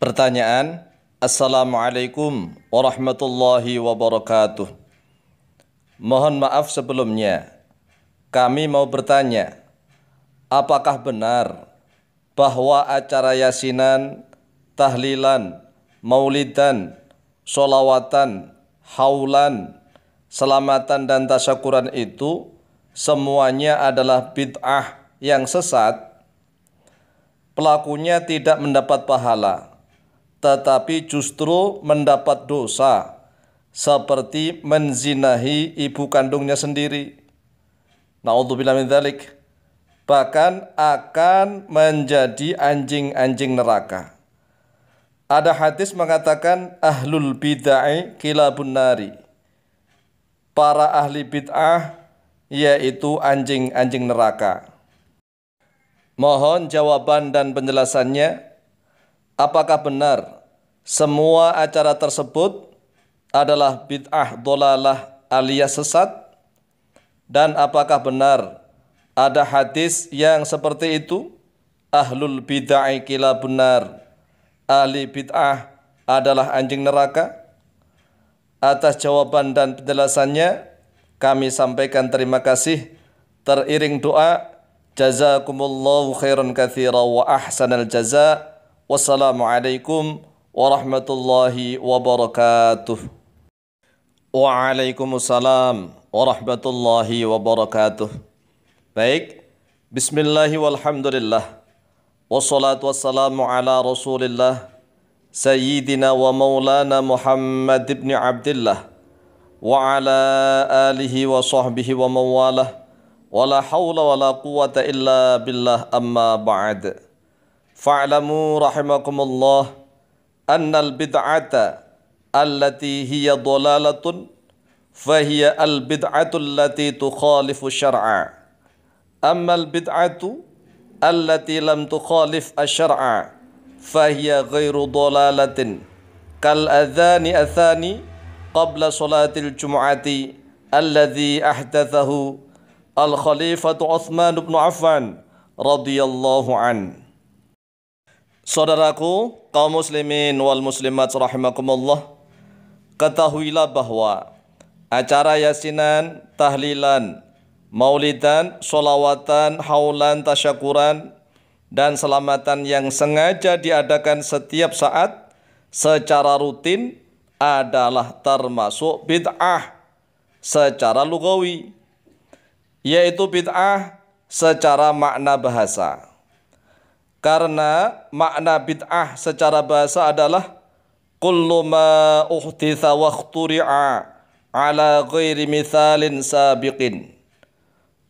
Pertanyaan, Assalamualaikum warahmatullahi wabarakatuh. Mohon maaf sebelumnya, kami mau bertanya, apakah benar bahwa acara yasinan, tahlilan, maulidan, solawatan, haulan, selamatan dan tasyakuran itu semuanya adalah bid'ah yang sesat, pelakunya tidak mendapat pahala tetapi justru mendapat dosa seperti menzinahi ibu kandungnya sendiri. Nauzubillah min dzalik. Bahkan akan menjadi anjing-anjing neraka. Ada hadis mengatakan ahlul bid'ah kilabun nari. Para ahli bid'ah yaitu anjing-anjing neraka. Mohon jawaban dan penjelasannya Apakah benar semua acara tersebut adalah bid'ah dolalah alias sesat? Dan apakah benar ada hadis yang seperti itu? Ahlul bid'ah kila benar. Ahli bid'ah adalah anjing neraka? Atas jawaban dan penjelasannya, kami sampaikan terima kasih teriring doa jazakumullahu khairan kathira wa ahsanal jazak. والسلام عليكم ورحمة الله وبركاته وعليكم السلام ورحمة الله وبركاته بيك بسم الله والحمد لله والصلاة والسلام على رسول الله سيدنا ومولانا محمد بن عبد الله وعلى آله وصحبه ومن والاه ولا حول ولا قوة إلا بالله أما بعد فاعلموا رحمكم الله أن البدعة التي هي ضلالة فهي البدعة التي تخالف الشرع أما البدعة التي لم تخالف الشرع فهي غير ضلالة كالأذان أثاني قبل صلاة الجمعة الذي أحدثه الخليفة عثمان بن عفان رضي الله عنه Saudaraku, kaum muslimin wal muslimat rahimakumullah, ketahuilah bahwa acara yasinan, tahlilan, maulidan, solawatan, haulan, tasyakuran, dan selamatan yang sengaja diadakan setiap saat secara rutin adalah termasuk bid'ah secara lugawi, yaitu bid'ah secara makna bahasa. Karena makna bid'ah secara bahasa adalah kullu ma uhditha wa ala ghairi mithalin sabiqin.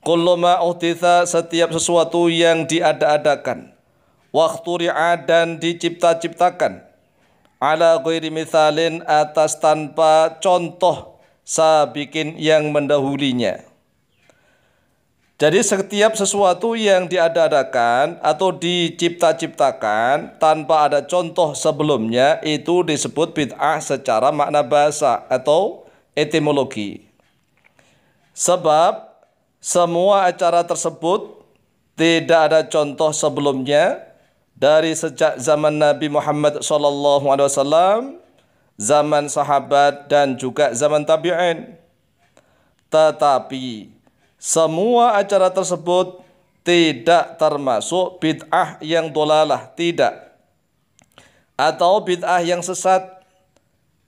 Kullu ma uhditha setiap sesuatu yang diada-adakan. Wa dan dicipta-ciptakan. Ala ghairi mithalin atas tanpa contoh sabiqin yang mendahulinya. Jadi setiap sesuatu yang diadakan atau dicipta-ciptakan tanpa ada contoh sebelumnya itu disebut bid'ah secara makna bahasa atau etimologi. Sebab semua acara tersebut tidak ada contoh sebelumnya dari sejak zaman Nabi Muhammad SAW, zaman sahabat dan juga zaman tabi'in. Tetapi semua acara tersebut tidak termasuk bid'ah yang dolalah, tidak. Atau bid'ah yang sesat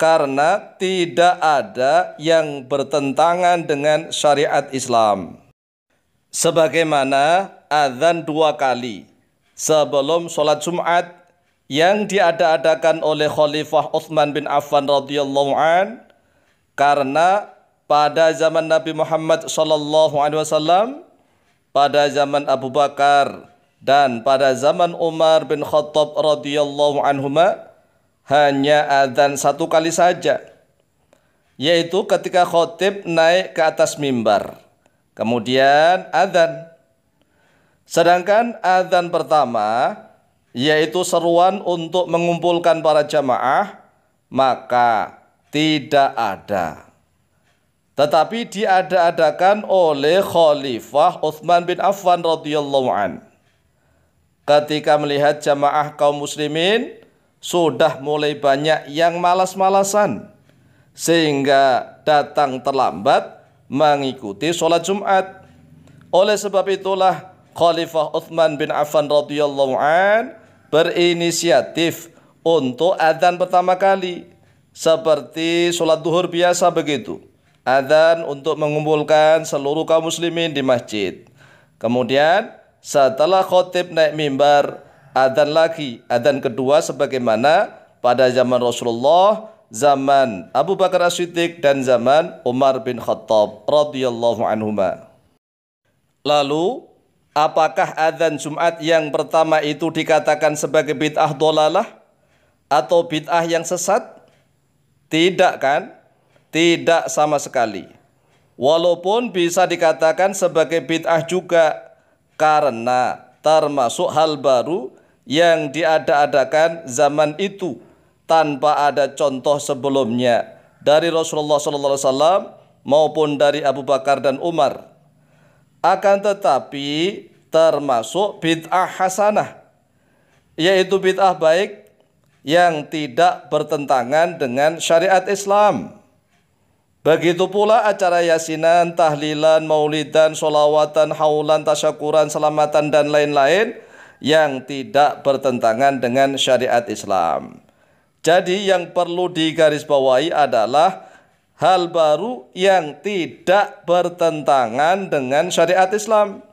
karena tidak ada yang bertentangan dengan syariat Islam. Sebagaimana azan dua kali sebelum sholat Jumat yang diada-adakan oleh Khalifah Uthman bin Affan radhiyallahu an karena pada zaman Nabi Muhammad sallallahu alaihi wasallam, pada zaman Abu Bakar dan pada zaman Umar bin Khattab radhiyallahu anhuma hanya azan satu kali saja yaitu ketika khotib naik ke atas mimbar. Kemudian azan. Sedangkan azan pertama yaitu seruan untuk mengumpulkan para jamaah maka tidak ada tetapi diada-adakan oleh Khalifah Uthman bin Affan radhiyallahu an. Ketika melihat jamaah kaum muslimin sudah mulai banyak yang malas-malasan sehingga datang terlambat mengikuti sholat Jumat. Oleh sebab itulah Khalifah Uthman bin Affan radhiyallahu an berinisiatif untuk adzan pertama kali seperti sholat duhur biasa begitu Adan untuk mengumpulkan seluruh kaum muslimin di masjid. Kemudian setelah khotib naik mimbar, adan lagi, adan kedua sebagaimana pada zaman Rasulullah, zaman Abu Bakar As-Siddiq dan zaman Umar bin Khattab radhiyallahu anhuma. Lalu Apakah adzan Jumat yang pertama itu dikatakan sebagai bid'ah dolalah atau bid'ah yang sesat? Tidak kan? Tidak sama sekali. Walaupun bisa dikatakan sebagai bid'ah juga karena termasuk hal baru yang diada-adakan zaman itu tanpa ada contoh sebelumnya dari Rasulullah SAW maupun dari Abu Bakar dan Umar. Akan tetapi termasuk bid'ah hasanah yaitu bid'ah baik yang tidak bertentangan dengan syariat Islam. Begitu pula acara yasinan, tahlilan, maulidan, solawatan, haulan, tasyakuran, selamatan, dan lain-lain yang tidak bertentangan dengan syariat Islam. Jadi yang perlu digarisbawahi adalah hal baru yang tidak bertentangan dengan syariat Islam.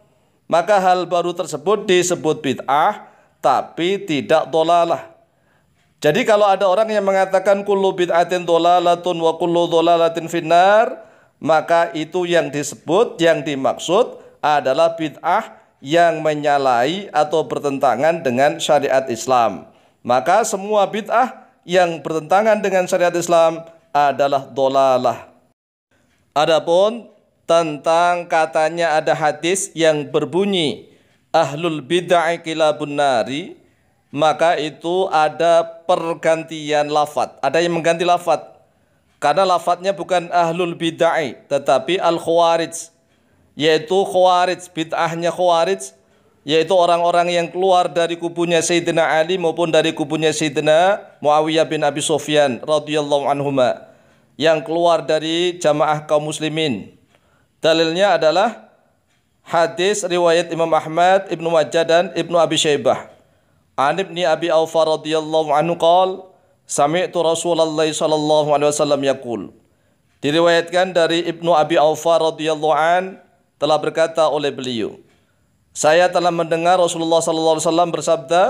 Maka hal baru tersebut disebut bid'ah tapi tidak dolalah. Jadi kalau ada orang yang mengatakan kullu bid'atin dhalalatun wa kullu dhalalatin finnar, maka itu yang disebut, yang dimaksud adalah bid'ah yang menyalahi atau bertentangan dengan syariat Islam. Maka semua bid'ah yang bertentangan dengan syariat Islam adalah dolalah. Adapun tentang katanya ada hadis yang berbunyi Ahlul bid'ah kilabun nari maka itu ada pergantian lafat. Ada yang mengganti lafat. Karena lafatnya bukan ahlul bid'ai, tetapi al-khawarij. Yaitu khawarij, bid'ahnya khawarij, yaitu orang-orang yang keluar dari kubunya Sayyidina Ali maupun dari kubunya Sayyidina Muawiyah bin Abi Sufyan radhiyallahu anhuma yang keluar dari jamaah kaum muslimin. Dalilnya adalah hadis riwayat Imam Ahmad, Ibnu Majah dan Ibnu Abi Syaibah. An ibni Abi أوفى radhiyallahu anhu عنه sami'tu Rasulullah sallallahu alaihi wasallam yaqul Diriwayatkan dari Ibnu Abi Aufa radhiyallahu an telah berkata oleh beliau, saya telah mendengar Rasulullah sallallahu alaihi wasallam bersabda,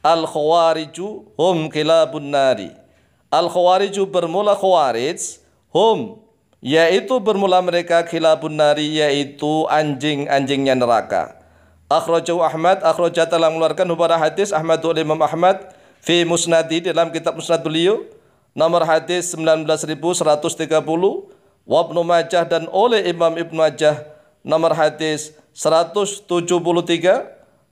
al khawariju hum kilabun nari. Al khawariju bermula khawarij, hum yaitu bermula mereka kilabun nari yaitu anjing-anjingnya neraka akhrajahu Ahmad akhrajah telah mengeluarkan hubara hadis Ahmad oleh Imam Ahmad fi musnadi dalam kitab musnad beliau nomor hadis 19130 wa Ibnu Majah dan oleh Imam Ibnu Majah nomor hadis 173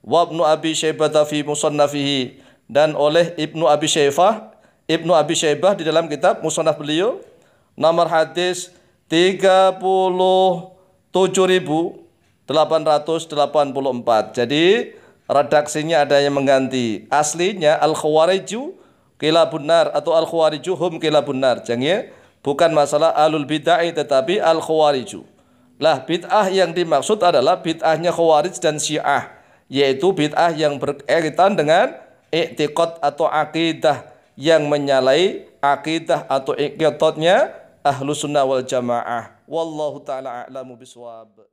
wa Ibnu Abi Syaibah fi musannafihi dan oleh Ibnu Abi Syaibah Ibnu Abi Syaibah di dalam kitab Musnad beliau nomor hadis 37.000 884. Jadi redaksinya ada yang mengganti. Aslinya al-khawariju kilabun nar atau al-khawariju hum kilabun nar. Jangan ya? bukan masalah alul bid'ah tetapi al-khawariju. Lah bid'ah yang dimaksud adalah bid'ahnya khawarij dan syiah yaitu bid'ah yang berkaitan dengan i'tiqad atau akidah yang menyalahi akidah atau i'tiqadnya ahlu sunnah wal jamaah. Wallahu ta'ala a'lamu biswab.